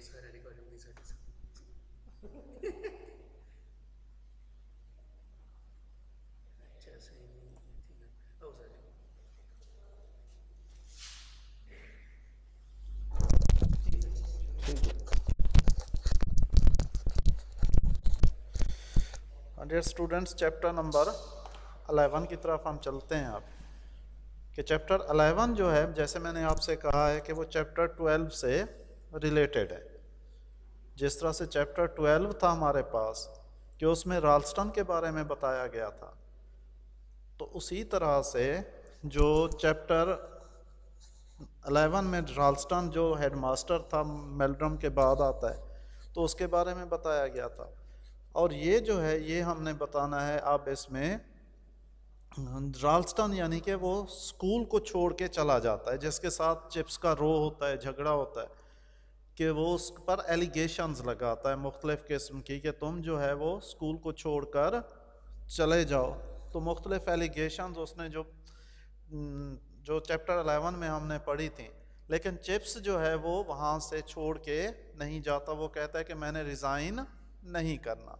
I dear students chapter number eleven की तरफ हम चलते हैं आप कि चैप्टर अलेवन जो है जैसे मैंने आपसे कहा है कि वो चैप्टर ट्वेल्व से रिलेटेड है जिस तरह से चैप्टर ट्वेल्व था हमारे पास कि उसमें रालस्टन के बारे में बताया गया था तो उसी तरह से जो चैप्टर अलेवन में रालस्टन जो हेडमास्टर था मेलड्रम के बाद आता है तो उसके बारे में बताया गया था और ये जो है ये हमने बताना है अब इसमें रालस्टन यानी कि वो स्कूल को छोड़ के चला जाता है जिसके साथ चिप्स का रो होता है झगड़ा होता है कि वो उस पर एलिगेशन लगाता है मुख्तलिफ़ किस्म की कि तुम जो है वो स्कूल को छोड़ कर चले जाओ तो मुख्तलिफ़ एलिगेशन उसने जो जो चैप्टर अलेवन में हमने पढ़ी थी लेकिन चिप्स जो है वो वहाँ से छोड़ के नहीं जाता वो कहता है कि मैंने रिज़ाइन नहीं करना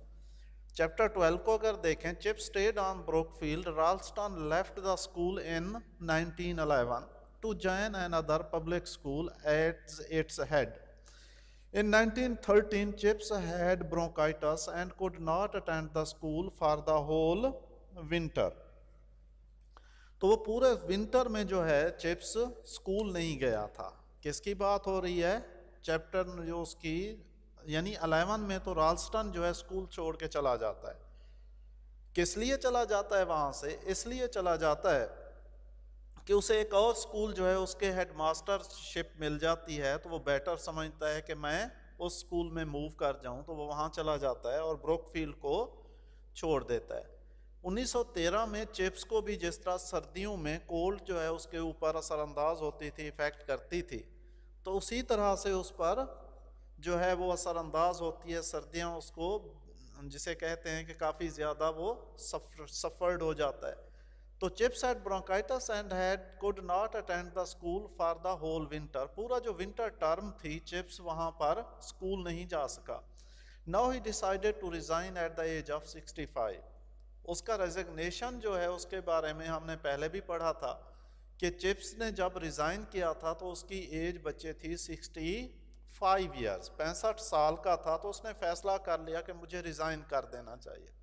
चैप्टर ट्वेल्व को अगर देखें Chips stayed on Brookfield Ralston left the school in 1911 to join another public school as its head In 1913, Chips had bronchitis and could not attend the school for the whole winter. तो वो पूरे winter में जो है chips school नहीं गया था किसकी बात हो रही है चैप्टर जो उसकी यानी अलेवन में तो रालस्टन जो है स्कूल छोड़ के चला जाता है किस लिए चला जाता है वहाँ से इसलिए चला जाता है कि उसे एक और स्कूल जो है उसके हेडमास्टरशिप मिल जाती है तो वो बेटर समझता है कि मैं उस स्कूल में मूव कर जाऊं तो वो वहाँ चला जाता है और ब्रुकफील्ड को छोड़ देता है 1913 में चिप्स को भी जिस तरह सर्दियों में कोल्ड जो है उसके ऊपर असरानंदाज होती थी इफ़ेक्ट करती थी तो उसी तरह से उस पर जो है वो असरानंदाज होती है सर्दियाँ उसको जिसे कहते हैं कि काफ़ी ज़्यादा वो सफर्ड हो जाता है तो Chips at bronchitis and had could not attend the school for the whole winter पूरा जो विंटर टर्म थी चिप्स वहाँ पर स्कूल नहीं जा सका Now he decided to resign at the age of 65. उसका रेजिग्नेशन जो है उसके बारे में हमने पहले भी पढ़ा था कि चिप्स ने जब रिज़ाइन किया था तो उसकी एज बच्चे थी 65 ईयर्स पैंसठ साल का था तो उसने फैसला कर लिया कि मुझे रिज़ाइन कर देना चाहिए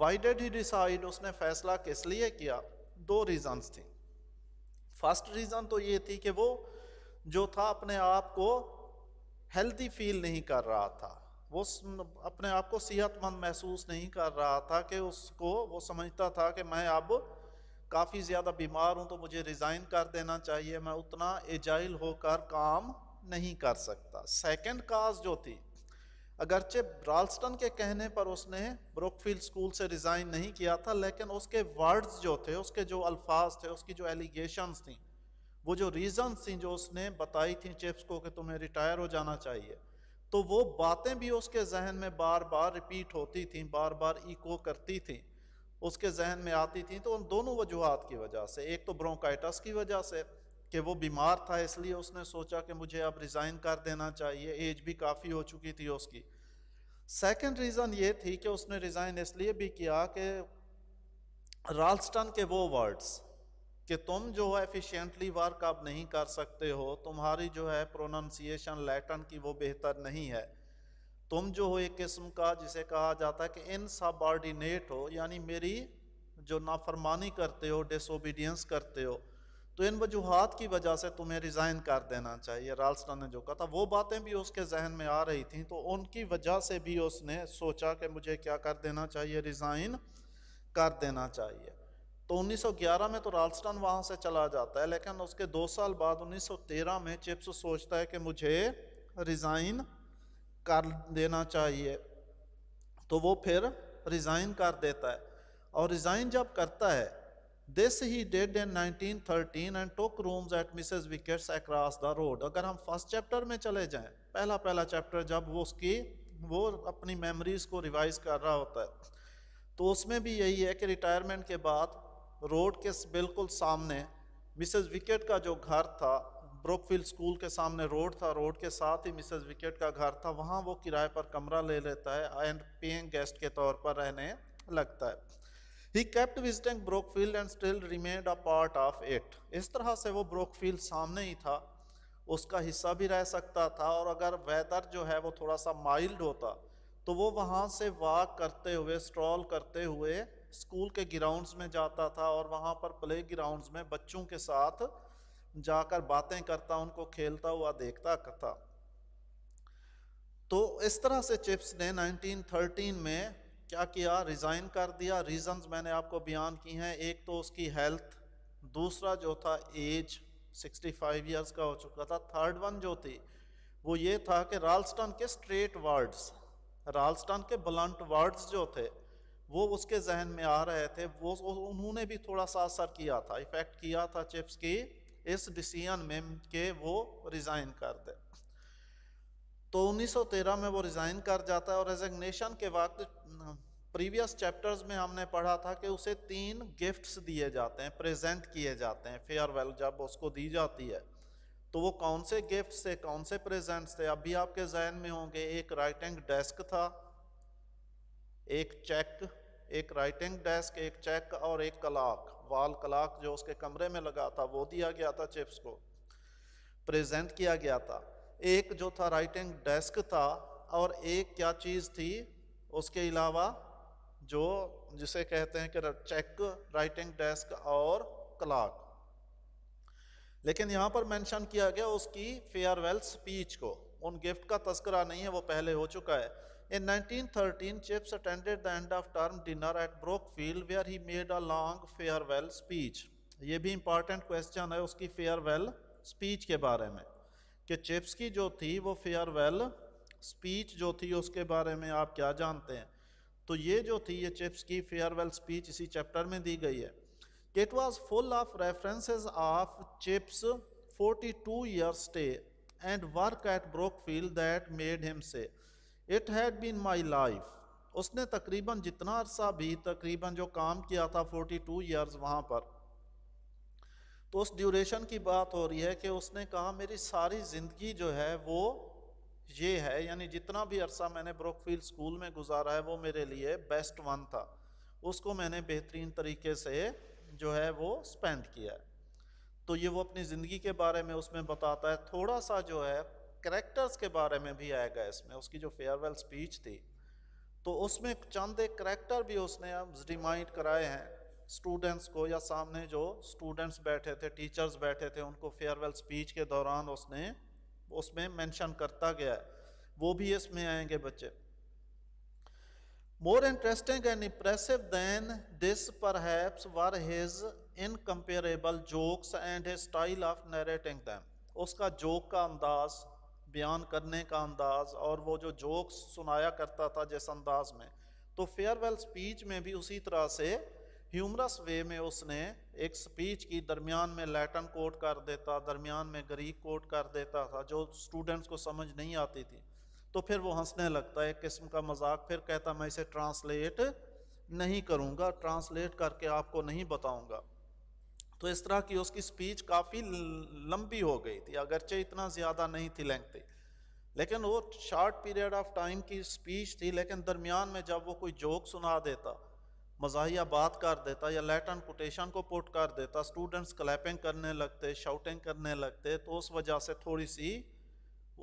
वाई डेड ही डिसाइड उसने फैसला किस लिए किया दो रीज़न्स थी फर्स्ट रीज़न तो ये थी कि वो जो था अपने आप को हेल्दी फील नहीं कर रहा था वो अपने आप को सेहतमंद महसूस नहीं कर रहा था कि उसको वो समझता था कि मैं अब काफ़ी ज़्यादा बीमार हूँ तो मुझे रिज़ाइन कर देना चाहिए मैं उतना एजाइल होकर काम नहीं कर सकता सेकंड काज जो थी अगरचे ब्राल्स्टन के कहने पर उसने ब्रोकफील्ड स्कूल से रिज़ाइन नहीं किया था लेकिन उसके वर्ड्स जो थे उसके जो अल्फाज थे उसकी जो एलिगेशंस थी वो जो रीज़न्स थी जो उसने बताई थी चिप्स को कि तुम्हें रिटायर हो जाना चाहिए तो वो बातें भी उसके जहन में बार बार रिपीट होती थी बार बार इको करती थी उसके जहन में आती थी तो उन दोनों वजूहत की वजह से एक तो ब्रोंकाइटस की वजह से कि वो बीमार था इसलिए उसने सोचा कि मुझे अब रिज़ाइन कर देना चाहिए एज भी काफ़ी हो चुकी थी उसकी सेकंड रीज़न ये थी कि उसने रिज़ाइन इसलिए भी किया कि रालस्टन के वो वर्ड्स कि तुम जो है एफिशिएंटली वर्क अब नहीं कर सकते हो तुम्हारी जो है प्रोनाउंसिएशन लैटन की वो बेहतर नहीं है तुम जो हो एक किस्म का जिसे कहा जाता है कि इन इनसबॉर्डिनेट हो यानी मेरी जो नाफरमानी करते हो डिसोबीडियंस करते हो तो इन वजूहत की वजह से तुम्हें रिज़ाइन कर देना चाहिए राल्सटन ने जो कहा था वो बातें भी उसके जहन में आ रही थी तो उनकी वजह से भी उसने सोचा कि मुझे क्या कर देना चाहिए रिज़ाइन कर देना चाहिए तो 1911 में तो रालस्टन वहाँ से चला जाता है लेकिन उसके दो साल बाद 1913 में चिप्स सोचता है कि मुझे रिज़ाइन कर देना चाहिए तो वो फिर रिज़ाइन कर देता है और रिज़ाइन जब करता है this he did in 1913 and took rooms at Mrs Wickett's across the road अगर हम फर्स्ट चैप्टर में चले जाएं, पहला पहला चैप्टर जब वो उसकी वो अपनी मेमोरीज को रिवाइज कर रहा होता है तो उसमें भी यही है कि रिटायरमेंट के बाद रोड के बिल्कुल सामने मिसेस विकेट का जो घर था ब्रोकफील्ड स्कूल के सामने रोड था रोड के साथ ही मिसेस विकेट का घर था वहाँ वो किराए पर कमरा ले लेता है एंड पेइंग गेस्ट के तौर पर रहने लगता है he kept visiting Brookfield and still remained a part of it इस तरह से वो ब्रोकफील्ड सामने ही था उसका हिस्सा भी रह सकता था और अगर वेदर जो है वो थोड़ा सा माइल्ड होता तो वो वहाँ से वॉक करते हुए स्ट्रॉल करते हुए स्कूल के ग्राउंड्स में जाता था और वहाँ पर प्ले ग्राउंड्स में बच्चों के साथ जाकर बातें करता उनको खेलता हुआ देखता करता तो इस तरह से चिप्स ने 1913 में क्या किया रिज़ाइन कर दिया रीज़न्स मैंने आपको बयान की हैं एक तो उसकी हेल्थ दूसरा जो था एज 65 ईयर्स का हो चुका था थर्ड वन जो थी वो ये था कि रालस्टन के स्ट्रेट वर्ड्स रालस्टन के ब्लंट वर्ड्स जो थे वो उसके जहन में आ रहे थे वो उन्होंने भी थोड़ा सा असर किया था इफ़ेक्ट किया था चिप्स की इस डिसीजन में कि वो रिज़ाइन कर दे तो 1913 में वो रिज़ाइन कर जाता है और रेजिग्नेशन के वक्त प्रीवियस चैप्टर्स में हमने पढ़ा था कि उसे तीन गिफ्ट्स दिए जाते हैं प्रेजेंट किए जाते हैं फेयरवेल जब उसको दी जाती है तो वो कौन से गिफ्ट्स थे कौन से प्रेजेंट्स थे अभी आपके जहन में होंगे एक राइटिंग डेस्क था एक चेक एक राइटिंग डेस्क एक चेक और एक कलाक वाल कलाक जो उसके कमरे में लगा था वो दिया गया था चिप्स को प्रेजेंट किया गया था एक जो था राइटिंग डेस्क था और एक क्या चीज़ थी उसके अलावा जो जिसे कहते हैं कि चेक राइटिंग डेस्क और क्लाक लेकिन यहाँ पर मेंशन किया गया उसकी फेयरवेल स्पीच को उन गिफ्ट का तस्करा नहीं है वो पहले हो चुका है इन 1913, Chips attended द एंड of term dinner at Brookfield where he made a long farewell speech ये भी इंपॉर्टेंट क्वेश्चन है उसकी फेयरवेल स्पीच के बारे में कि चिप्स की जो थी वो फेयरवेल स्पीच जो थी उसके बारे में आप क्या जानते हैं तो ये जो थी ये चिप्स की फेयरवेल स्पीच इसी चैप्टर में दी गई है it was full of references of Chips 42 stay and work at Brookfield that made him say it had been my life उसने तकरीबन जितना अरसा भी तकरीबन जो काम किया था 42 ईयर्स वहाँ पर तो उस ड्यूरेशन की बात हो रही है कि उसने कहा मेरी सारी ज़िंदगी जो है वो ये है यानी जितना भी अरसा मैंने ब्रोकफील्ड स्कूल में गुजारा है वो मेरे लिए बेस्ट वन था उसको मैंने बेहतरीन तरीके से जो है वो स्पेंड किया है तो ये वो अपनी ज़िंदगी के बारे में उसमें बताता है थोड़ा सा जो है करेक्टर्स के बारे में भी आएगा इसमें उसकी जो फेयरवेल स्पीच थी तो उसमें चंद एक करेक्टर भी उसने अब रिमाइंड कराए हैं स्टूडेंट्स को या सामने जो स्टूडेंट्स बैठे थे टीचर्स बैठे थे उनको फेयरवेल स्पीच के दौरान उसने उसमें मेंशन करता गया है वो भी इसमें आएंगे बच्चे more interesting and impressive than this पर were his incomparable jokes and his style of narrating them उसका जोक का अंदाज बयान करने का अंदाज और वो जो जोक्स सुनाया करता था जिस अंदाज में तो फेयरवेल स्पीच में भी उसी तरह से ह्यूमरस वे में उसने एक स्पीच की दरमियान में लैटिन कोट कर देता दरमियान में ग्रीक कोट कर देता था जो स्टूडेंट्स को समझ नहीं आती थी तो फिर वो हंसने लगता एक किस्म का मजाक फिर कहता मैं इसे ट्रांसलेट नहीं करूँगा ट्रांसलेट करके आपको नहीं बताऊँगा तो इस तरह की उसकी स्पीच काफ़ी लंबी हो गई थी अगरचे इतना ज़्यादा नहीं थी लेंथ लेकिन वो शॉर्ट पीरियड ऑफ टाइम की स्पीच थी लेकिन दरमियान में जब वो कोई जोक सुना देता मजाया बात कर देता या लेटन कोटेशन को पुट कर देता स्टूडेंट्स क्लैपिंग करने लगते शाउटिंग करने लगते तो उस वजह से थोड़ी सी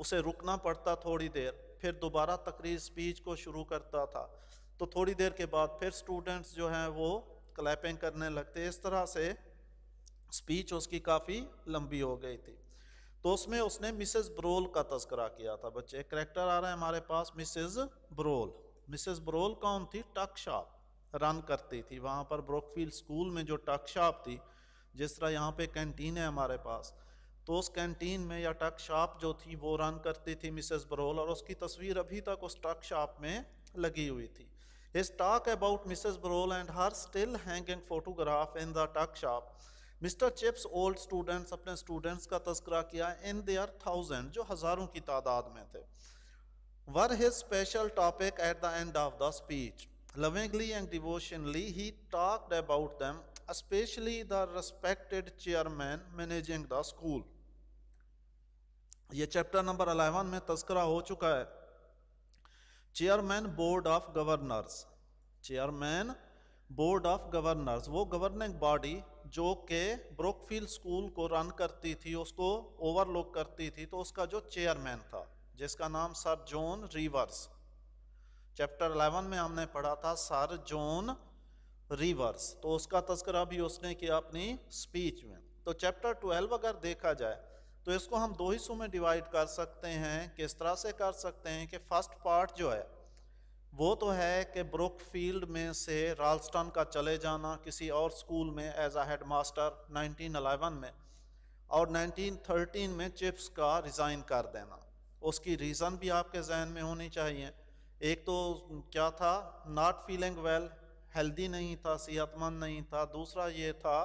उसे रुकना पड़ता थोड़ी देर फिर दोबारा तकरीर स्पीच को शुरू करता था तो थोड़ी देर के बाद फिर स्टूडेंट्स जो हैं वो क्लैपिंग करने लगते इस तरह से स्पीच उसकी काफ़ी लंबी हो गई थी तो उसमें उसने मिसेस ब्रोल का तस्करा किया था बच्चे करेक्टर आ रहा है हमारे पास मिसेस ब्रोल मिसेस ब्रोल कौन थी टक शॉप रन करती थी वहाँ पर ब्रोकफील्ड स्कूल में जो टक शॉप थी जिस तरह यहाँ पे कैंटीन है हमारे पास तो उस कैंटीन में या टक शॉप जो थी वो रन करती थी मिसेस बरोल और उसकी तस्वीर अभी तक उस टक शॉप में लगी हुई थी इस talk about Mrs Brohl and her still hanging photograph in the tuck shop Mr Chips old students अपने स्टूडेंट्स का तस्करा किया इन देर थाउजेंड जो हज़ारों की तादाद में थे were his special topic at the end of the speech lovingly and devotionally, he talked about them, especially the respected chairman managing the school. ये चैप्टर नंबर अलेवन में तस्करा हो चुका है chairman board of governors chairman board of governors वो governing body जो के ब्रोकफील्ड school को रन करती थी उसको ओवरलुक करती थी तो उसका जो चेयरमैन था जिसका नाम सर जॉन रिवर्स चैप्टर 11 में हमने पढ़ा था सर जोन रिवर्स तो उसका तस्करा भी उसने किया अपनी स्पीच में तो चैप्टर 12 अगर देखा जाए तो इसको हम दो हिस्सों में डिवाइड कर सकते हैं किस तरह से कर सकते हैं कि फर्स्ट पार्ट जो है वो तो है कि ब्रुक फील्ड में से रालस्टन का चले जाना किसी और स्कूल में as a headmaster nineteen में और 1913 में चिप्स का रिज़ाइन कर देना उसकी रीज़न भी आपके जहन में होनी चाहिए एक तो क्या था नॉट फीलिंग वेल हेल्दी नहीं था सेहतमंद नहीं था दूसरा ये था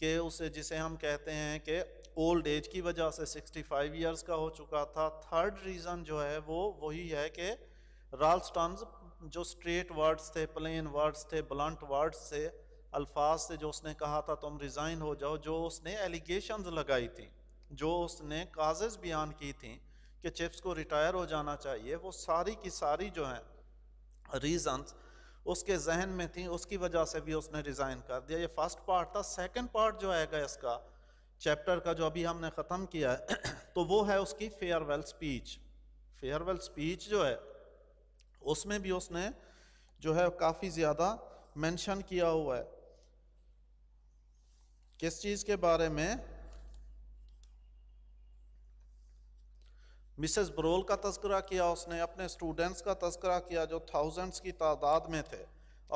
कि उसे जिसे हम कहते हैं कि ओल्ड एज की वजह से 65 ईयर्स का हो चुका था थर्ड रीज़न जो है वो वही है कि राल्स टर्म्स जो स्ट्रेट वर्ड्स थे प्लेन वर्ड्स थे ब्लंट वर्ड्स से अल्फाज से जो उसने कहा था तुम रिज़ाइन हो जाओ जो उसने एलिगेशन लगाई थी जो उसने काजेज़ बयान की थी कि चिप्स को रिटायर हो जाना चाहिए वो सारी की सारी जो हैं रीज़न्स उसके जहन में थी उसकी वजह से भी उसने रिज़ाइन कर दिया ये फर्स्ट पार्ट था सेकंड पार्ट जो आएगा इसका चैप्टर का जो अभी हमने ख़त्म किया है तो वो है उसकी फेयरवेल स्पीच फेयरवेल स्पीच जो है उसमें भी उसने जो है काफ़ी ज़्यादा मेंशन किया हुआ है किस चीज़ के बारे में मिसेस बरोल का तस्करा किया उसने अपने स्टूडेंट्स का तस्करा किया जो थाउजेंड्स की तादाद में थे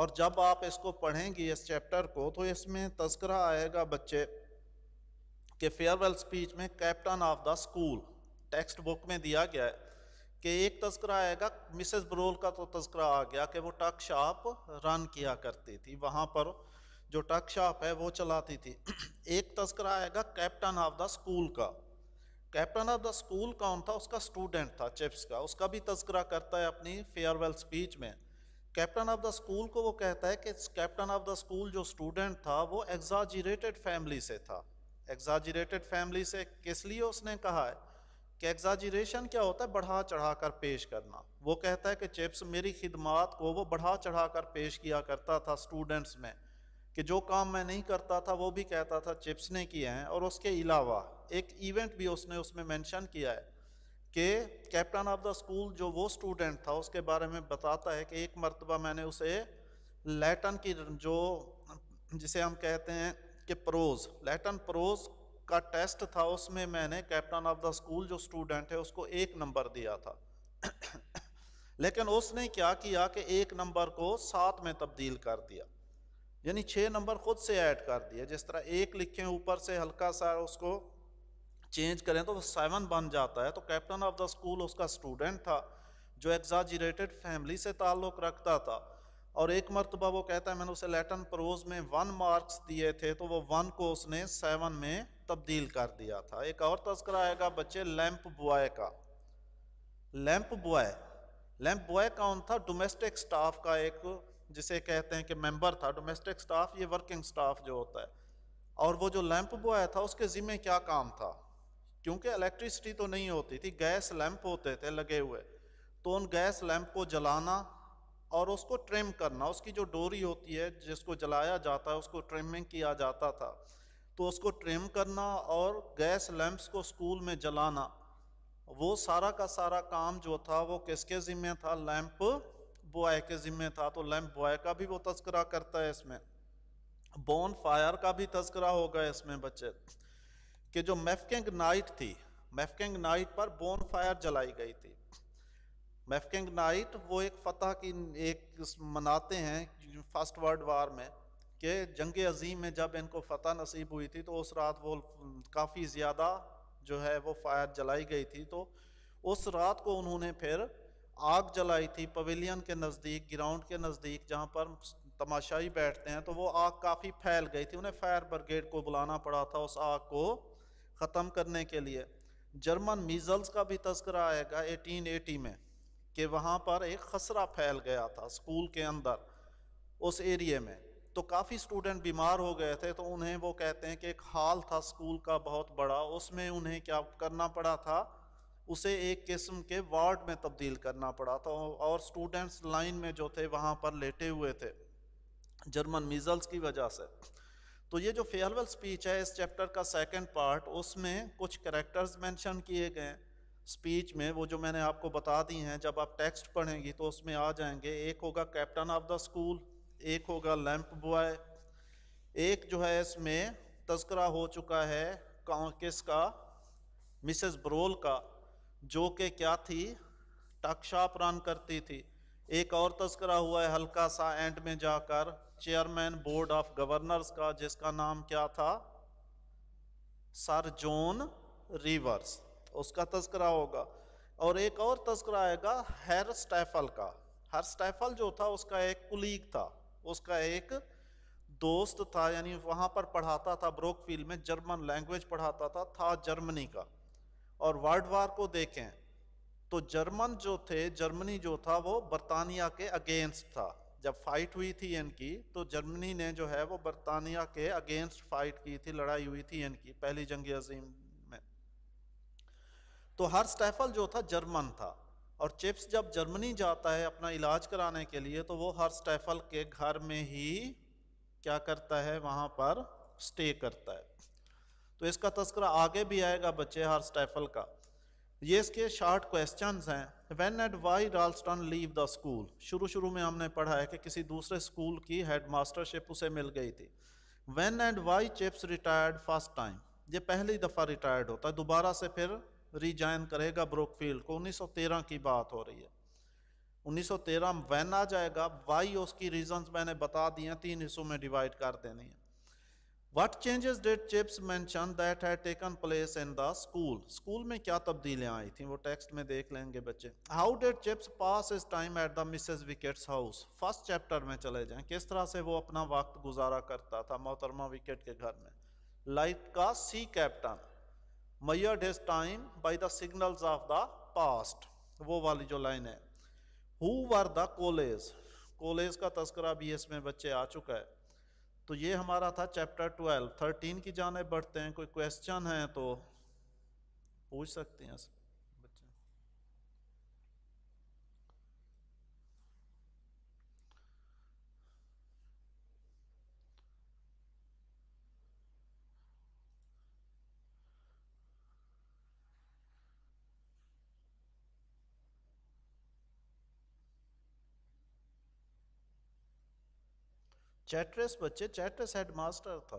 और जब आप इसको पढ़ेंगी इस चैप्टर को तो इसमें तस्करा आएगा बच्चे के फेयरवेल स्पीच में captain of the school textbook में दिया गया है कि एक तस्करा आएगा मिसेस बरोल का तो तस्करा आ गया कि वो टक शॉप रन किया करती थी वहाँ पर जो टक शॉप है वो चलाती थी एक तस्करा आएगा कैप्टन ऑफ द स्कूल का कैप्टन ऑफ द स्कूल कौन था उसका स्टूडेंट था चिप्स का उसका भी तस्करा करता है अपनी फेयरवेल स्पीच में कैप्टन ऑफ द स्कूल को वो कहता है कि कैप्टन ऑफ द स्कूल जो स्टूडेंट था वो एग्जाजरेटेड फैमिली से था एग्जाजरेटेड फैमिली से किस लिए उसने कहा है कि एग्जाजरेशन क्या होता है बढ़ा चढ़ा कर पेश करना वो कहता है कि चिप्स मेरी खिदमात को वो बढ़ा चढ़ा कर पेश किया करता था स्टूडेंट्स में कि जो काम मैं नहीं करता था वो भी कहता था चिप्स ने किए हैं और उसके अलावा एक इवेंट भी उसने उसमें मेंशन किया है कि कैप्टन ऑफ द स्कूल जो वो स्टूडेंट था उसके बारे में बताता है कि एक मरतबा मैंने उसे लैटन की जो जिसे हम कहते हैं कि प्रोज लैटन प्रोज का टेस्ट था उसमें मैंने कैप्टन ऑफ द स्कूल जो स्टूडेंट है उसको एक नंबर दिया था लेकिन उसने क्या किया कि एक नंबर को सात में तब्दील कर दिया यानी छः नंबर खुद से ऐड कर दिया जिस तरह एक लिखें ऊपर से हल्का सा उसको चेंज करें तो वो सेवन बन जाता है तो कैप्टन ऑफ द स्कूल उसका स्टूडेंट था जो एग्जाजरेटेड फैमिली से ताल्लुक़ रखता था और एक मरतबा वो कहता है मैंने उसे लेटन प्रोज में वन मार्क्स दिए थे तो वो वन को उसने सेवन में तब्दील कर दिया था एक और तस्करा आएगा बच्चे लैंप बॉय का लैंप बॉय लैंप बॉय कौन था डोमेस्टिक स्टाफ का एक जिसे कहते हैं कि मेंबर था डोमेस्टिक स्टाफ ये वर्किंग स्टाफ जो होता है और वो जो लैंप बॉय था उसके ज़िम्मे क्या काम था क्योंकि इलेक्ट्रिसिटी तो नहीं होती थी गैस लैंप होते थे लगे हुए तो उन गैस लैंप को जलाना और उसको ट्रिम करना उसकी जो डोरी होती है जिसको जलाया जाता है उसको ट्रिमिंग किया जाता था तो उसको ट्रिम करना और गैस लैंप्स को स्कूल में जलाना वो सारा का सारा काम जो था वो किसके ज़िम्मे था लैंप बॉय के ज़िम्मे था तो लैंप बॉय का भी वो तस्करा करता है इसमें बोन फायर का भी तस्करा होगा इसमें बच्चे कि जो मैफकिंग नाइट थी मैफकिंग नाइट पर बोन फायर जलाई गई थी मैफकिंग नाइट वो एक फतह की एक मनाते हैं फर्स्ट वर्ल्ड वार में कि जंग अजीम में जब इनको फतह नसीब हुई थी तो उस रात वो काफ़ी ज़्यादा जो है वो फायर जलाई गई थी तो उस रात को उन्होंने फिर आग जलाई थी पवेलियन के नज़दीक ग्राउंड के नज़दीक जहाँ पर तमाशाई बैठते हैं तो वो आग काफ़ी फैल गई थी उन्हें फायर ब्रिगेड को बुलाना पड़ा था उस आग को ख़त्म करने के लिए जर्मन मीज़ल्स का भी तस्करा आएगा 1880 में कि वहाँ पर एक खसरा फैल गया था स्कूल के अंदर उस एरिए में तो काफ़ी स्टूडेंट बीमार हो गए थे तो उन्हें वो कहते हैं कि एक हाल था स्कूल का बहुत बड़ा उसमें उन्हें क्या करना पड़ा था उसे एक किस्म के वार्ड में तब्दील करना पड़ा था और स्टूडेंट्स लाइन में जो थे वहाँ पर लेटे हुए थे जर्मन मीज़ल्स की वजह से तो ये जो फेयरवेल स्पीच है इस चैप्टर का सेकंड पार्ट उसमें कुछ करेक्टर्स मेंशन किए गए स्पीच में वो जो मैंने आपको बता दी हैं जब आप टेक्स्ट पढ़ेंगी तो उसमें आ जाएंगे एक होगा कैप्टन ऑफ द स्कूल एक होगा लैंप बॉय एक जो है इसमें तस्करा हो चुका है का मिसेस ब्रोल का जो कि क्या थी टक रन करती थी एक और तस्करा हुआ है हल्का सा एंड में जाकर चेयरमैन बोर्ड ऑफ गवर्नर्स का जिसका नाम क्या था सर जॉन रिवर्स उसका तस्करा होगा और एक और तस्करा आएगा हर स्टैफल का हर स्टैफल जो था उसका एक कुलीग था उसका एक दोस्त था यानी वहाँ पर पढ़ाता था ब्रोकफील्ड में जर्मन लैंग्वेज पढ़ाता था था जर्मनी का और वर्ल्ड वार को देखें तो जर्मन जो थे जर्मनी जो था वो बरतानिया के अगेंस्ट था जब फाइट हुई थी इनकी तो जर्मनी ने जो है वो बरतानिया के अगेंस्ट फाइट की थी लड़ाई हुई थी इनकी पहली जंग अजीम में तो हर स्टैफल जो था जर्मन था और चिप्स जब जर्मनी जाता है अपना इलाज कराने के लिए तो वो हर स्टैफल के घर में ही क्या करता है वहाँ पर स्टे करता है तो इसका तस्करा आगे भी आएगा बच्चे हर स्टैफल का ये इसके शॉर्ट क्वेश्चंस हैं when and why Ralston leave the school शुरू शुरू में हमने पढ़ा है कि किसी दूसरे स्कूल की हेडमास्टरशिप उसे मिल गई थी when and why Chips retired first time ये पहली दफ़ा रिटायर्ड होता है दोबारा से फिर रिजाइन करेगा ब्रोकफील्ड को 1913 की बात हो रही है 1913 वेन आ जाएगा वाई उसकी रीजंस मैंने बता दिए तीन हिस्सों में डिवाइड कर देनी है what changes did Chips mention that had taken place in the school school में क्या तब्दीलियाँ आई थी वो टेक्स्ट में देख लेंगे बच्चे how did Chips pass his time at the Mrs Wickett's house first chapter में चले जाएं किस तरह से वो अपना वक्त गुजारा करता था मोहतरमा विकेट के घर में लाइट का see captain made his time by the signals of the past वो वाली जो लाइन है who were the college college का तस्करा भी इसमें बच्चे आ चुका है तो ये हमारा था चैप्टर ट्वेल्व थर्टीन की जाने बढ़ते हैं कोई क्वेश्चन है तो पूछ सकते हैं चैट्रेस बच्चे चैट्रेस हेडमास्टर था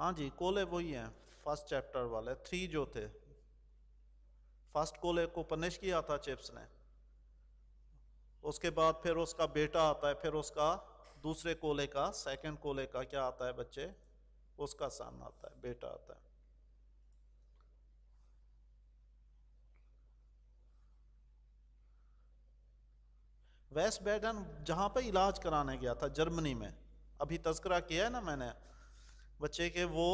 हाँ जी कोले वही हैं फर्स्ट चैप्टर वाले थ्री जो थे फर्स्ट कोले को पनिश किया था चिप्स ने उसके बाद फिर उसका बेटा आता है फिर उसका दूसरे कोले का सेकंड कोले का क्या आता है बच्चे उसका सामना आता है बेटा आता है वेस्ट बैडन जहाँ पे इलाज कराने गया था जर्मनी में अभी तस्करा किया है ना मैंने बच्चे के वो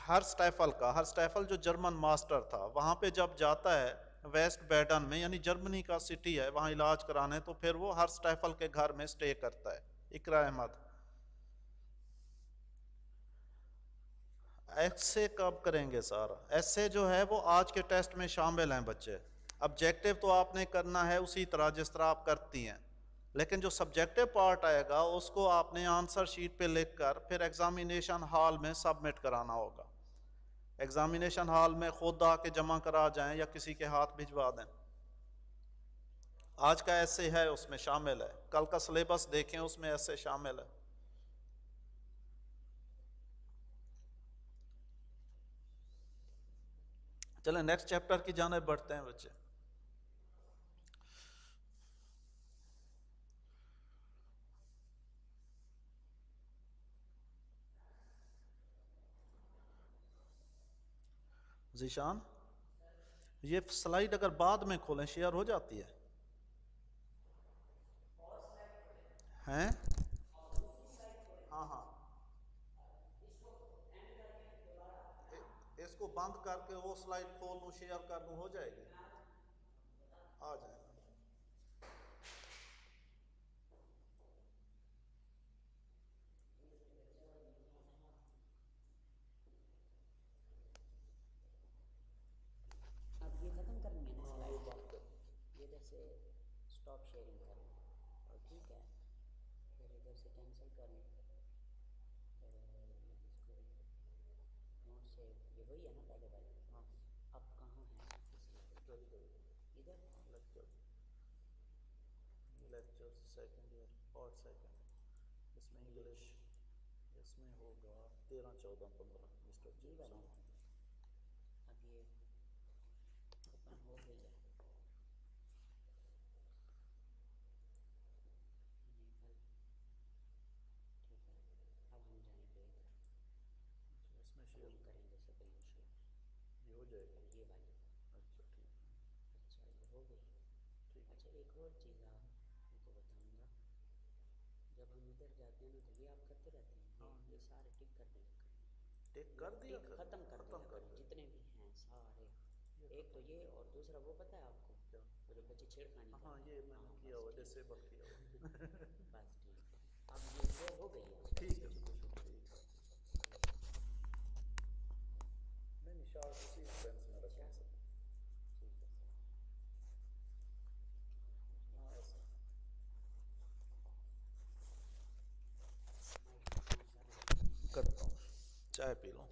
हर स्टैफल का हर स्टैफल जो जर्मन मास्टर था वहाँ पे जब जाता है वेस्ट बैडन में यानी जर्मनी का सिटी है वहाँ इलाज कराने तो फिर वो हर स्टैफल के घर में स्टे करता है इकरा अहमद ऐसे कब करेंगे सर ऐसे जो है वो आज के टेस्ट में शामिल हैं बच्चे ऑब्जेक्टिव तो आपने करना है उसी तरह जिस तरह आप करती हैं लेकिन जो सब्जेक्टिव पार्ट आएगा उसको आपने आंसर शीट पे लिखकर फिर एग्ज़ामिनेशन हॉल में सबमिट कराना होगा एग्ज़ामिनेशन हॉल में खुद आके जमा करा जाएं या किसी के हाथ भिजवा दें आज का ऐसे है उसमें शामिल है कल का सिलेबस देखें उसमें ऐसे शामिल है चलें नेक्स्ट चैप्टर की जानब बढ़ते हैं बच्चे जीशान ये स्लाइड अगर बाद में खोलें शेयर हो जाती है हैं हाँ हाँ इसको बंद करके वो स्लाइड खोल लूँ शेयर कर लूँ हो जाएगी आ जाए लेक्चर सेकंड ईयर और सेकंड इसमें इंग्लिश इसमें होगा तेरह चौदह पंद्रह मिस्टर जी मेहनत तो है ये आप करते रहते हैं हाँ ये सारे टिक कर देगा टेक कर दिया खत्म कर खत्म कर जितने भी हैं हाँ। सारे एक तो ये और दूसरा वो पता है आपको क्या वो जो बच्चे छेड़खानी हाँ ये मैंने हाँ, किया हुआ जैसे बस किया बस ठीक अब ये वो हो गई है ठीक है ठीक है नहीं निशान चाय पी लो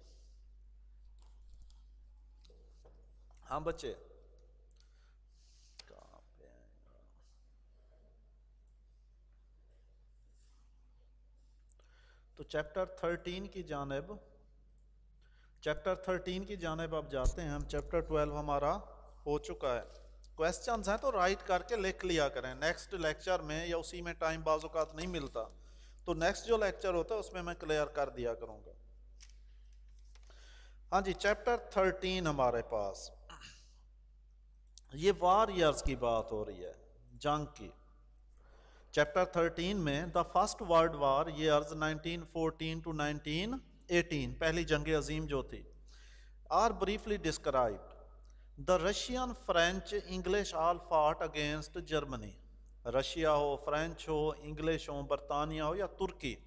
हाँ बच्चे तो चैप्टर थर्टीन की जानब चैप्टर थर्टीन की जानब आप जाते हैं हम चैप्टर ट्वेल्व हमारा हो चुका है क्वेश्चंस हैं तो राइट करके लिख लिया करें नेक्स्ट लेक्चर में या उसी में टाइम बाज़ात नहीं मिलता तो नेक्स्ट जो लेक्चर होता है उसमें मैं क्लियर कर दिया करूँगा हाँ जी चैप्टर थर्टीन हमारे पास ये वारियर्स की बात हो रही है जंग की चैप्टर थर्टीन में द फर्स्ट वर्ल्ड वार ये ईयर्स 1914 टू 1918 पहली जंग अजीम जो थी are briefly describe the Russian French English all fought against Germany Russia हो फ्रेंच हो इंग्लिश हो बरतानिया हो या तुर्की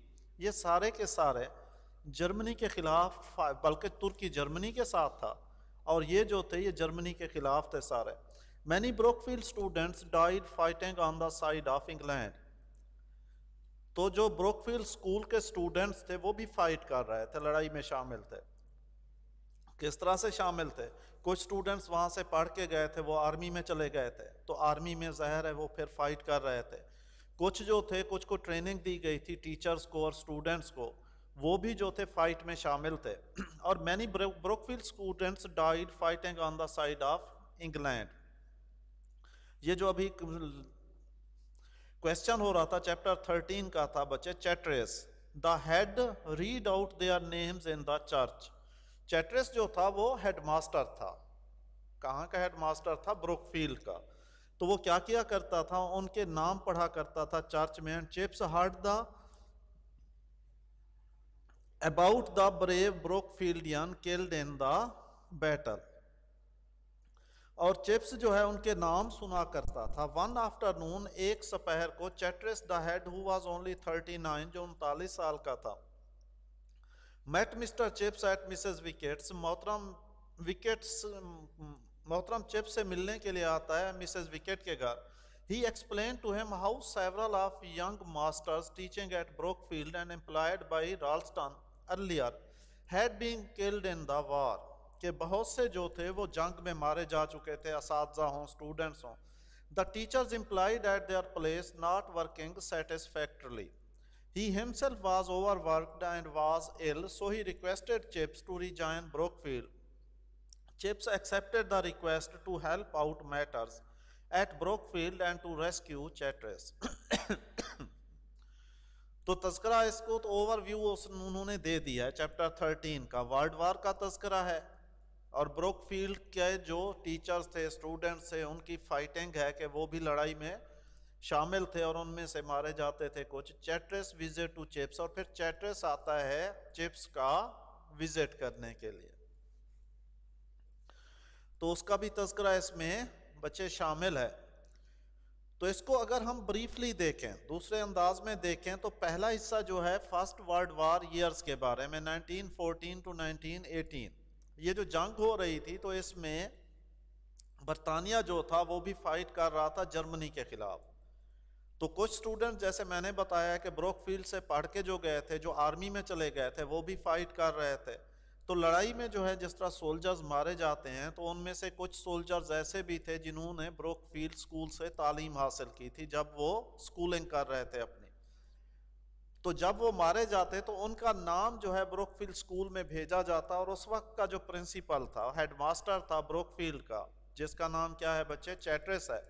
ये सारे के सारे जर्मनी के ख़िलाफ़ बल्कि तुर्की जर्मनी के साथ था और ये जो थे ये जर्मनी के ख़िलाफ़ थे सारे many Brookfield students died fighting on the side of England तो जो ब्रोकफील्ड स्कूल के स्टूडेंट्स थे वो भी फाइट कर रहे थे लड़ाई में शामिल थे किस तरह से शामिल थे कुछ स्टूडेंट्स वहाँ से पढ़ के गए थे वो आर्मी में चले गए थे तो आर्मी में जहर है वो फिर फाइट कर रहे थे कुछ जो थे कुछ को ट्रेनिंग दी गई थी टीचर्स को और स्टूडेंट्स को वो भी जो थे फाइट में शामिल थे और many Brookfield students died fighting on the side of England ये जो अभी क्वेश्चन हो रहा था चैप्टर थर्टीन का था बच्चे Chatteris the head read out their names in the church Chatteris जो था वो हेडमास्टर था कहाँ का हेडमास्टर था ब्रोकफील्ड का तो वो क्या किया करता था उनके नाम पढ़ा करता था चर्च में Chips heard the about the brave brookfieldian killed in the battle और चिप्स जो है उनके नाम सुना करता था वन आफ्टरनून एक सपहर को Chatteris the head who was only 39 जो उनतालीस साल का था met Mr Chips at Mrs Wickett's मोहतरम विकेट्स मोहतरम चिप्स से मिलने के लिए आता है मिसेस विकेट के घर ही explain to him how several of young masters teaching at Brookfield and employed by Ralston earlier had being killed in the war के बहुत से जो थे वो जंग में मारे जा चुके थे इस हों स्टूडेंट्स हों the teachers employed at their place not working satisfactorily he himself was overworked and was ill so he requested Chips to resign Brookfield Chips accepted the request to help out matters at Brookfield and to rescue Chatteris तो तस्करा इसको तो overview उन्होंने दे दिया है chapter thirteen का world war का तस्करा है और ब्रोक फील्ड के जो टीचर्स थे स्टूडेंट्स थे उनकी फाइटिंग है कि वो भी लड़ाई में शामिल थे और उनमें से मारे जाते थे कुछ चैट्रेस विजिट टू चिप्स और फिर चैट्रेस आता है चिप्स का विजिट करने के लिए तो उसका भी तस्करा इसमें बच्चे शामिल है तो इसको अगर हम ब्रीफली देखें दूसरे अंदाज में देखें तो पहला हिस्सा जो है फर्स्ट वर्ल्ड वार ईयर्स के बारे में 1914 टू 1918 ये जो जंग हो रही थी तो इसमें बरतानिया जो था वो भी फाइट कर रहा था जर्मनी के ख़िलाफ़ तो कुछ स्टूडेंट जैसे मैंने बताया कि ब्रोकफील्ड से पढ़ के जो गए थे जो आर्मी में चले गए थे वो भी फाइट कर रहे थे तो लड़ाई में जो है जिस तरह सोल्जर्स मारे जाते हैं तो उनमें से कुछ सोल्जर्स ऐसे भी थे जिन्होंने ब्रोक फील्ड स्कूल से तालीम हासिल की थी जब वो स्कूलिंग कर रहे थे अपनी तो जब वो मारे जाते तो उनका नाम जो है फील्ड स्कूल में भेजा जाता और उस वक्त का जो प्रिंसिपल था हेडमास्टर था फील्ड का जिसका नाम क्या है बच्चे चैट्रेस है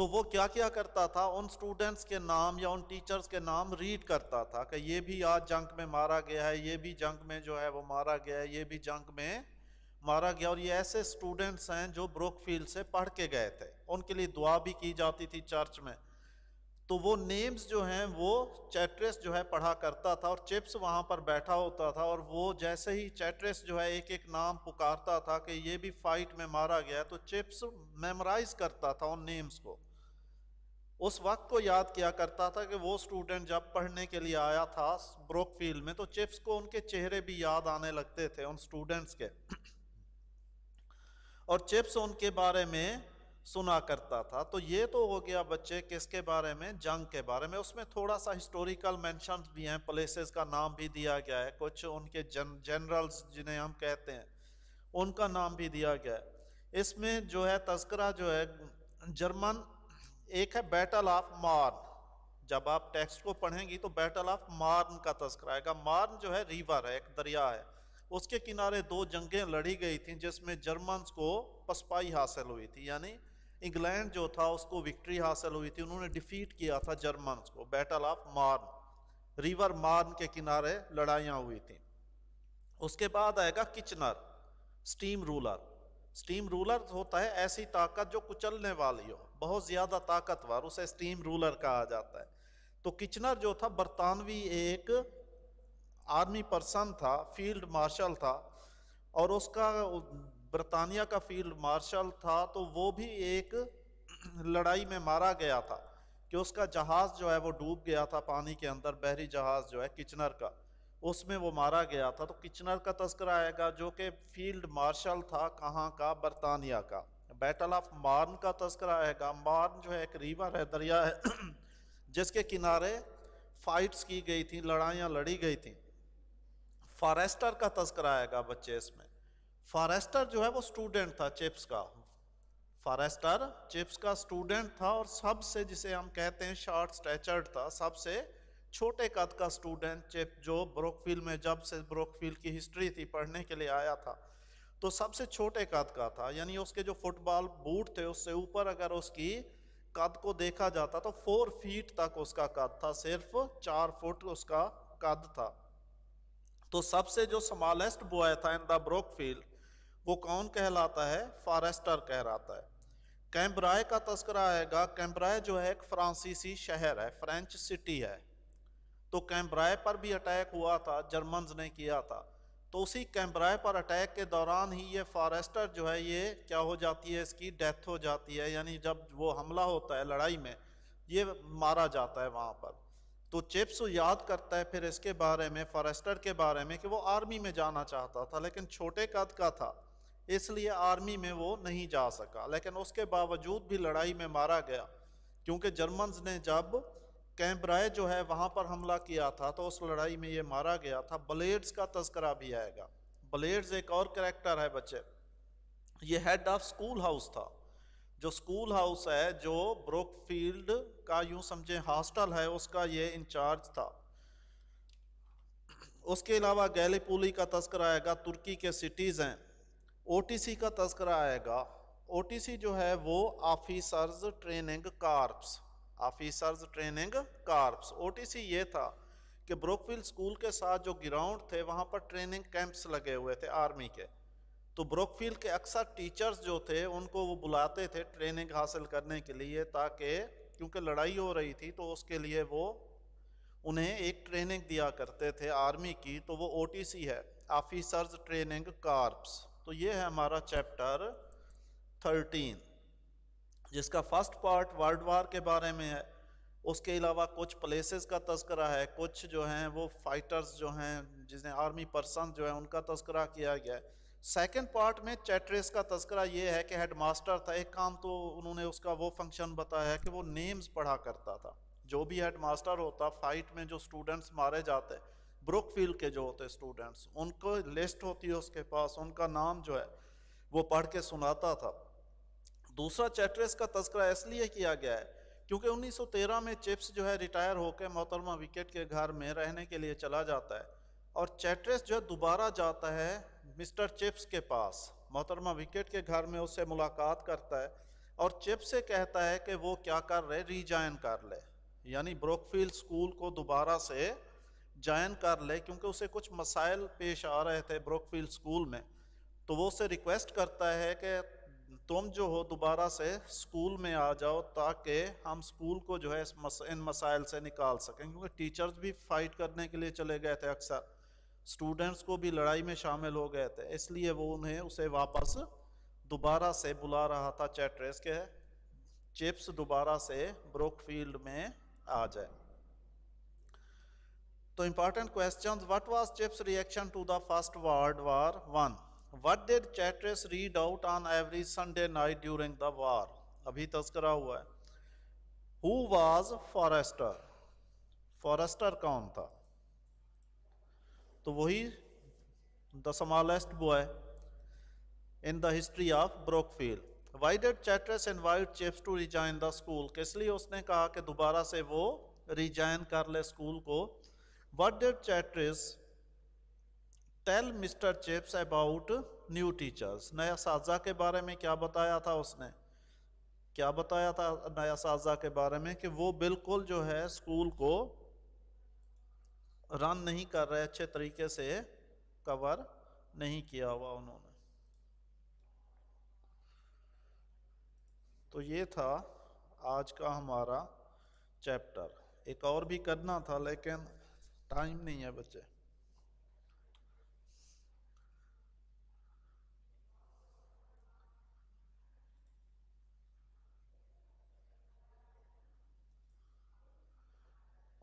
तो वो क्या क्या करता था उन स्टूडेंट्स के नाम या उन टीचर्स के नाम रीड करता था कि ये भी आज जंक में मारा गया है ये भी जंग में जो है वो मारा गया है ये भी जंग में मारा गया और ये ऐसे स्टूडेंट्स हैं जो ब्रोकफील्ड से पढ़ के गए थे उनके लिए दुआ भी की जाती थी चर्च में तो वो नेम्स जो हैं वो चैट्रेस जो है पढ़ा करता था और चिप्स वहाँ पर बैठा होता था और वो जैसे ही चैट्रेस जो है एक एक नाम पुकारता था कि ये भी फाइट में मारा गया तो चिप्स मेमोराइज करता था उन नेम्स को उस वक्त को याद किया करता था कि वो स्टूडेंट जब पढ़ने के लिए आया था ब्रोक फील्ड में तो चिप्स को उनके चेहरे भी याद आने लगते थे उन स्टूडेंट्स के और चिप्स उनके बारे में सुना करता था तो ये तो हो गया बच्चे किसके बारे में जंग के बारे में उसमें थोड़ा सा हिस्टोरिकल मैंशन भी हैं प्लेसेस का नाम भी दिया गया है कुछ उनके जन जनरल्स जिन्हें हम कहते हैं उनका नाम भी दिया गया है इसमें जो है तस्करा जो है जर्मन एक है बैटल ऑफ मार्न जब आप टेक्स्ट को पढ़ेंगी तो बैटल ऑफ मार्न का तस्कर आएगा मार्न जो है रिवर है एक दरिया है उसके किनारे दो जंगें लड़ी गई थी जिसमें जर्मन को पसपाई हासिल हुई थी यानी इंग्लैंड जो था उसको विक्ट्री हासिल हुई थी उन्होंने डिफीट किया था जर्मन को बैटल ऑफ मार्न रिवर मार्न के किनारे लड़ाइयाँ हुई थी उसके बाद आएगा Kitchener steam roller steam roller होता है ऐसी ताकत जो कुचलने वाली हो बहुत ज़्यादा ताकतवर उसे स्टीम रूलर कहा जाता है तो किचनर जो था बरतानवी एक आर्मी पर्सन था फील्ड मार्शल था और उसका बरतानिया का फील्ड मार्शल था तो वो भी एक लड़ाई में मारा गया था कि उसका जहाज़ जो है वो डूब गया था पानी के अंदर बहरी जहाज़ जो है किचनर का उसमें वो मारा गया था तो किचनर का तस्करा आएगा जो कि फील्ड मार्शल था कहाँ का बरतानिया का बैटल ऑफ मार्न का तस्करा आएगा मार्न जो है एक रिवर है दरिया है जिसके किनारे फाइट्स की गई थी लड़ाइयाँ लड़ी गई थी फॉरेस्टर का तस्करा आएगा बच्चे इसमें फॉरेस्टर जो है वो स्टूडेंट था चिप्स का फॉरेस्टर चिप्स का स्टूडेंट था और सबसे जिसे हम कहते हैं शॉर्ट स्टैचर्ड था सबसे छोटे कद का स्टूडेंट चिप जो ब्रोकफील्ड में जब से ब्रोकफील्ड की हिस्ट्री थी पढ़ने के लिए आया था तो सबसे छोटे कद का था यानी उसके जो फुटबॉल बूट थे उससे ऊपर अगर उसकी कद को देखा जाता तो फोर फीट तक उसका कद था सिर्फ चार फुट उसका कद था तो सबसे जो स्मॉलेस्ट बॉय था इन द ब्रोकफील्ड वो कौन कहलाता है फॉरेस्टर कहलाता है कैम्बराय का तस्करा आएगा कैम्बराय जो है एक फ्रांसीसी शहर है फ्रेंच सिटी है तो कैम्ब्राए पर भी अटैक हुआ था जर्मन्स ने किया था तो उसी कैम्ब्राए पर अटैक के दौरान ही ये फॉरेस्टर जो है ये क्या हो जाती है इसकी डेथ हो जाती है यानी जब वो हमला होता है लड़ाई में ये मारा जाता है वहाँ पर तो चिप्स याद करता है फिर इसके बारे में फॉरेस्टर के बारे में कि वो आर्मी में जाना चाहता था लेकिन छोटे कद का था इसलिए आर्मी में वो नहीं जा सका लेकिन उसके बावजूद भी लड़ाई में मारा गया क्योंकि जर्मन्स ने जब कैंप जो है वहाँ पर हमला किया था तो उस लड़ाई में ये मारा गया था ब्लेड्स का तस्करा भी आएगा ब्लेड्स एक और करेक्टर है बच्चे ये हेड ऑफ स्कूल हाउस था जो स्कूल हाउस है जो ब्रोकफील्ड का यूं समझे हॉस्टल है उसका ये इंचार्ज था उसके अलावा गैलीपुली का तस्करा आएगा तुर्की के सिटीज़ हैं ओटीसी का तस्करा आएगा ओटीसी जो है वो officers training corps officers training corps OTC ये था कि ब्रोकविल स्कूल के साथ जो ग्राउंड थे वहाँ पर ट्रेनिंग कैंप्स लगे हुए थे आर्मी के तो ब्रोकफील्ड के अक्सर टीचर्स जो थे उनको वो बुलाते थे ट्रेनिंग हासिल करने के लिए ताकि क्योंकि लड़ाई हो रही थी तो उसके लिए वो उन्हें एक ट्रेनिंग दिया करते थे आर्मी की तो वो ओ है ऑफिसर्स ट्रेनिंग कार्प्स तो ये है हमारा चैप्टर थर्टीन जिसका फर्स्ट पार्ट वर्ल्ड वार के बारे में है उसके अलावा कुछ प्लेसेस का तस्करा है कुछ जो हैं वो फाइटर्स जो हैं जिसने आर्मी पर्सन जो है उनका तस्करा किया गया है सेकेंड पार्ट में चैट्रेस का तस्करा ये है कि हेड मास्टर था एक काम तो उन्होंने उसका वो फंक्शन बताया है कि वो नेम्स पढ़ा करता था जो भी हेड मास्टर होता फाइट में जो स्टूडेंट्स मारे जाते फील्ड के जो होते स्टूडेंट्स उनको लिस्ट होती है उसके पास उनका नाम जो है वो पढ़ के सुनाता था दूसरा चैट्रेस का तस्करा इसलिए किया गया है क्योंकि 1913 में चिप्स जो है रिटायर होकर मोहतरमा विकेट के घर में रहने के लिए चला जाता है और चैट्रेस जो है दोबारा जाता है मिस्टर चिप्स के पास मोहतरमा विकेट के घर में उससे मुलाकात करता है और चिप्स से कहता है कि वो क्या कर रहे रीजॉइन कर ले यानी ब्रोकफील्ड स्कूल को दोबारा से जॉइन कर ले क्योंकि उसे कुछ मसाइल पेश आ रहे थे ब्रोकफील्ड स्कूल में तो वो उसे रिक्वेस्ट करता है कि तुम जो हो दोबारा से स्कूल में आ जाओ ताकि हम स्कूल को जो है इन मसाइल से निकाल सकें क्योंकि टीचर्स भी फाइट करने के लिए चले गए थे अक्सर स्टूडेंट्स को भी लड़ाई में शामिल हो गए थे इसलिए वो उन्हें उसे वापस दोबारा से बुला रहा था चैट्रेस के चिप्स दोबारा से ब्रोकफील्ड में आ जाए तो important question what was Chips reaction to the first world war one what did Chatteris read out on every Sunday night during the war अभी तस्करा हुआ है हु वॉज फॉरेस्टर फॉरेस्टर कौन था तो वही the smallest boy in the history of Brookfield why did Chatteris invite Chips to resign the school किस लिए उसने कहा कि दोबारा से वो रिजाइन कर ले स्कूल को what did Chatteris tell Mr Chips about new teachers नया साजा के बारे में क्या बताया था उसने क्या बताया था नया साजा के बारे में कि वो बिल्कुल जो है स्कूल को रन नहीं कर रहे अच्छे तरीके से कवर नहीं किया हुआ उन्होंने तो ये था आज का हमारा चैप्टर एक और भी करना था लेकिन टाइम नहीं है बच्चे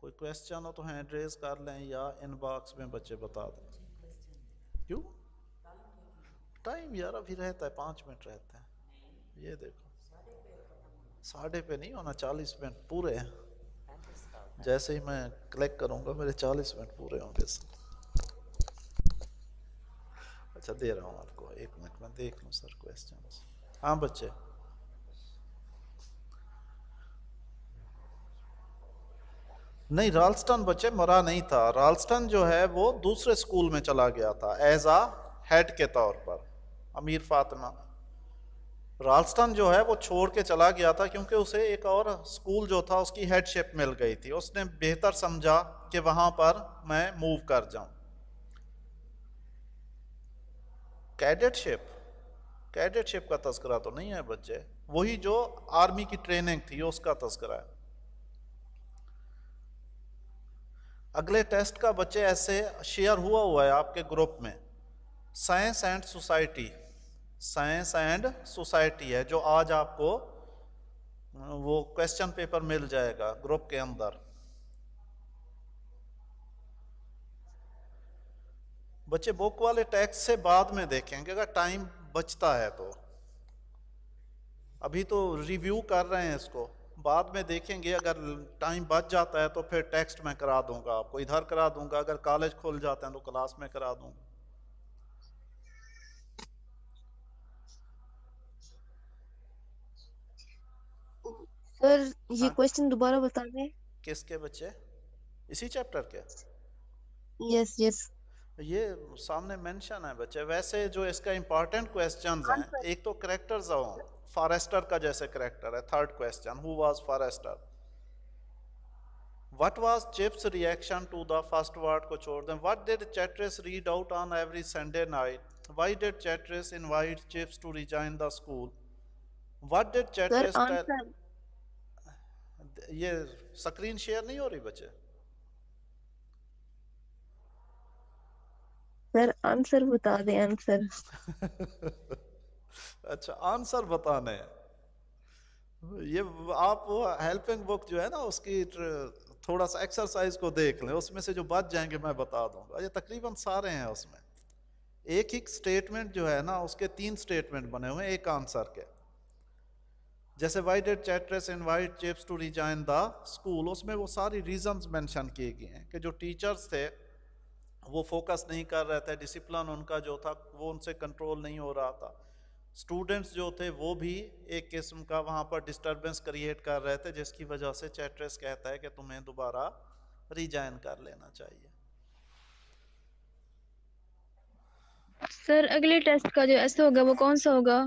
कोई क्वेश्चन हो तो हैंड रेज कर लें या इनबॉक्स में बच्चे बता दें क्यों टाइम यार अभी रहता है पाँच मिनट रहता है ये देखो साढ़े पे नहीं होना चालीस मिनट पूरे हैं जैसे ही मैं क्लिक करूंगा मेरे चालीस मिनट पूरे होंगे अच्छा दे रहा हूँ आपको एक मिनट में देख लूँ सर क्वेश्चन हाँ बच्चे नहीं रालस्टन बच्चे मरा नहीं था रालस्टन जो है वो दूसरे स्कूल में चला गया था एज आ हेड के तौर पर अमीर फातिमा रालस्टन जो है वो छोड़ के चला गया था क्योंकि उसे एक और स्कूल जो था उसकी हेडशिप मिल गई थी उसने बेहतर समझा कि वहाँ पर मैं मूव कर जाऊँ कैडेटशिप कैडेटशिप का तस्करा तो नहीं है बच्चे वही जो आर्मी की ट्रेनिंग थी उसका तस्करा है अगले टेस्ट का बच्चे ऐसे शेयर हुआ हुआ है आपके ग्रुप में science and society science and society है जो आज आपको वो क्वेश्चन पेपर मिल जाएगा ग्रुप के अंदर बच्चे बुक वाले टेक्स्ट से बाद में देखेंगे अगर टाइम बचता है तो अभी तो रिव्यू कर रहे हैं इसको बाद में देखेंगे अगर टाइम बच जाता है तो फिर टेक्स्ट में करा दूंगा आपको इधर करा दूंगा अगर कॉलेज खोल जाते हैं तो क्लास में करा दूंगा सर ये क्वेश्चन हाँ? दोबारा बता दें किसके बच्चे इसी चैप्टर के यस यस ये सामने मेंशन है बच्चे वैसे जो इसका इम्पोर्टेंट क्वेश्चन हाँ, हैं एक तो करेक्टर्स आओ फॉरेस्टर का जैसे करेक्टर है third question who was Forester What was Chip's reaction to the first word को छोड़ दें What did Chatteris read out on every Sunday night? Why did Chatteris invite Chips to rejoin the school? What did Chatteris Sir, tell? ये screen share नहीं हो रही बच्चे sir answer बता दें आंसर अच्छा आंसर बताने ये आप वो हेल्पिंग बुक जो है ना उसकी थोड़ा सा एक्सरसाइज को देख लें उसमें से जो बच जाएंगे मैं बता दूंगा ये तकरीबन सारे हैं उसमें एक ही स्टेटमेंट जो है ना उसके तीन स्टेटमेंट बने हुए हैं एक आंसर के जैसे why did Chatteris invite Chips to resign the school उसमें वो सारी रीजंस मेंशन किए गए हैं कि जो टीचर्स थे वो फोकस नहीं कर रहे थे डिसिप्लिन उनका जो था वो उनसे कंट्रोल नहीं हो रहा था स्टूडेंट्स जो थे वो भी एक किस्म का वहाँ पर डिस्टरबेंस क्रिएट कर रहे थे जिसकी वजह से चैट्रेस कहता है कि तुम्हें दोबारा रिजाइन कर लेना चाहिए सर अगले टेस्ट का जो ऐसा होगा वो कौन सा होगा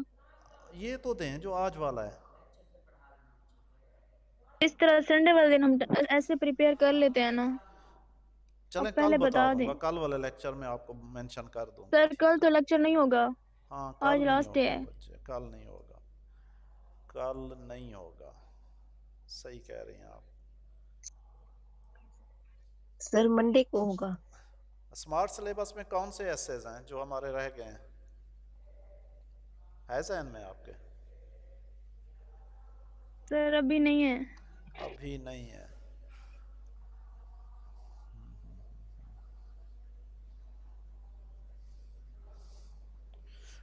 ये तो दें जो आज वाला है इस तरह संडे वाले दिन हम तो ऐसे प्रिपेयर कर लेते हैं ना चलें कल बता, बता दें कल वाले लेक्चर में आपको मेंशन कर दूं सर कल तो लेक्चर नहीं होगा हाँ, आज लास्ट डे है कल नहीं होगा कल नहीं होगा सही कह रहे हैं आप सर मंडे को होगा स्मार्ट सिलेबस में कौन से एसेज हैं जो हमारे रह गए हैं है जहन में आपके सर अभी नहीं है अभी नहीं है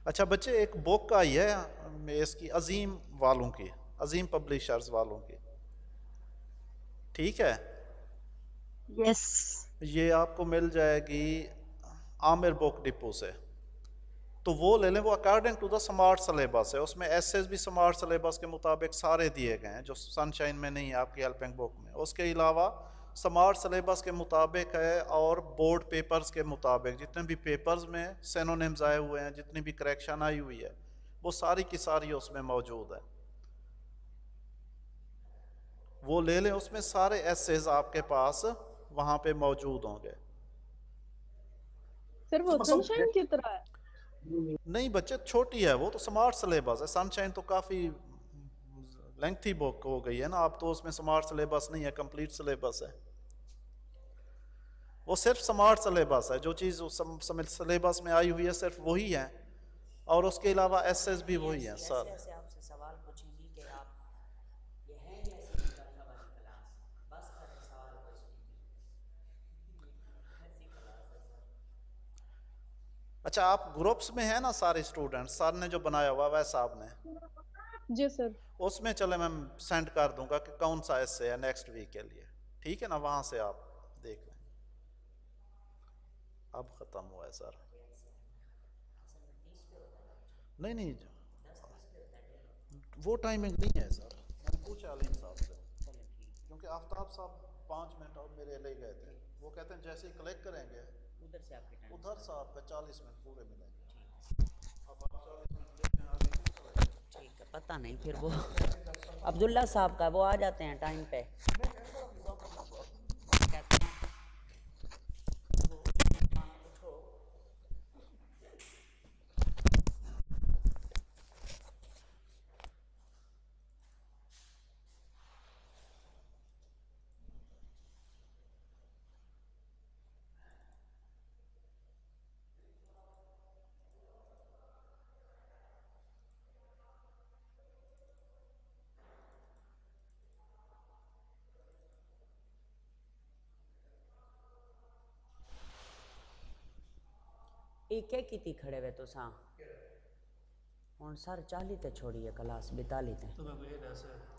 अच्छा बच्चे एक बुक आई है इसकी अजीम वालों की अजीम पब्लिशर्स वालों की ठीक है यस ये आपको मिल जाएगी आमिर बुक डिपो से तो वो ले लें वो according to the smart syllabus है उसमें एसेस भी स्मार्ट सलेबस के मुताबिक सारे दिए गए हैं जो सनशाइन में नहीं है आपकी हेल्पिंग बुक में उसके अलावा स्मार्ट सलेबस के मुताबिक है और बोर्ड पेपर्स के मुताबिक जितने भी पेपर्स में सेनोनिम्स आए हुए हैं जितनी भी करेक्शन आई हुई है वो सारी की सारी उसमें मौजूद है वो ले लें उसमें सारे एसेज आपके पास वहां पे मौजूद होंगे सर वो तो सनशाइन की तरह है नहीं बच्चे छोटी है वो तो स्मार्ट सिलेबस है सनशाइन तो काफ़ी लेंथी बुक हो गई है ना आप तो उसमें स्मार्ट सिलेबस नहीं है कंप्लीट सिलेबस है वो सिर्फ स्मार्ट सलेबस है जो चीज़ उस सलेबस में आई हुई है सिर्फ वही है और उसके अलावा एस एस भी वही है सर मतलब अच्छा आप ग्रुप्स में है ना सारे स्टूडेंट सर ने जो बनाया हुआ वह साहब ने जी सर उसमें चले मैं सेंड कर दूंगा कि कौन सा ऐसे है नेक्स्ट वीक के लिए ठीक है ना वहां से आप देख लें अब ख़त्म हुआ है सर नहीं नहीं वो टाइमिंग नहीं है सर मैंने पूछा अलीम साहब से क्योंकि आफ्ताब साहब पाँच मिनट और मेरे ले गए थे वो कहते हैं जैसे ही कलेक्ट करेंगे उधर से आपके उधर से आपका चालीस मिनट पूरे मिलेंगे ठीक है पता नहीं फिर वो अब्दुल्ला साहब का वो आ जाते हैं टाइम पे के किती खड़े वे तुसा हूँ सर चाली ते छोड़िए क्लास बताली ते तो